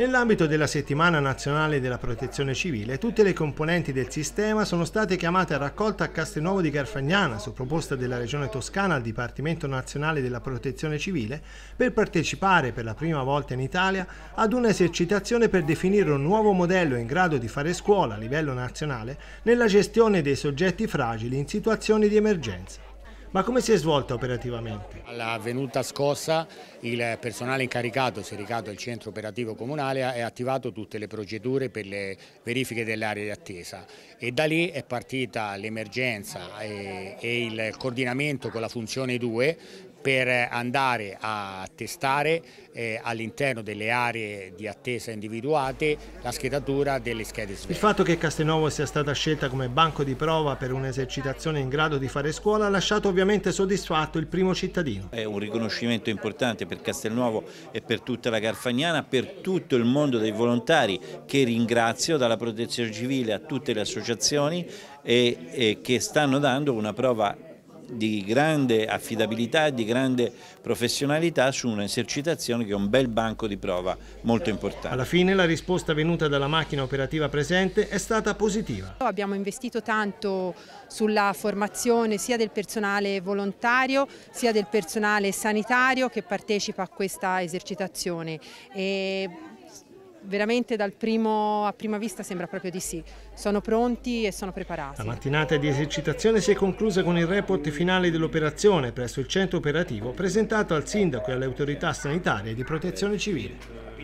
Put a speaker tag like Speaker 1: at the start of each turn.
Speaker 1: Nell'ambito della settimana nazionale della protezione civile, tutte le componenti del sistema sono state chiamate a raccolta a Castelnuovo di Garfagnana, su proposta della Regione Toscana al Dipartimento Nazionale della Protezione Civile per partecipare per la prima volta in Italia ad un'esercitazione per definire un nuovo modello in grado di fare scuola a livello nazionale nella gestione dei soggetti fragili in situazioni di emergenza. Ma come si è svolta operativamente?
Speaker 2: Alla venuta scossa il personale incaricato, sericato al centro operativo comunale, ha attivato tutte le procedure per le verifiche dell'area di attesa e da lì è partita l'emergenza e, e il coordinamento con la funzione 2 per andare a testare eh, all'interno delle aree di attesa individuate la schedatura delle schede sveglie. Il
Speaker 1: fatto che Castelnuovo sia stata scelta come banco di prova per un'esercitazione in grado di fare scuola ha lasciato ovviamente ampiamente soddisfatto il primo cittadino.
Speaker 3: È un riconoscimento importante per Castelnuovo e per tutta la Garfagnana, per tutto il mondo dei volontari che ringrazio dalla protezione civile a tutte le associazioni e, e che stanno dando una prova di grande affidabilità e di grande professionalità su un'esercitazione che è un bel banco di prova molto importante. Alla fine la risposta venuta dalla macchina operativa presente è stata positiva.
Speaker 4: Abbiamo investito tanto sulla formazione sia del personale volontario sia del personale sanitario che partecipa a questa esercitazione e veramente dal primo, a prima vista sembra proprio di sì. Sono pronti e sono preparati.
Speaker 1: La mattinata di esercitazione si è conclusa con il report finale dell'operazione presso il centro operativo presentato al sindaco e alle autorità sanitarie di protezione civile.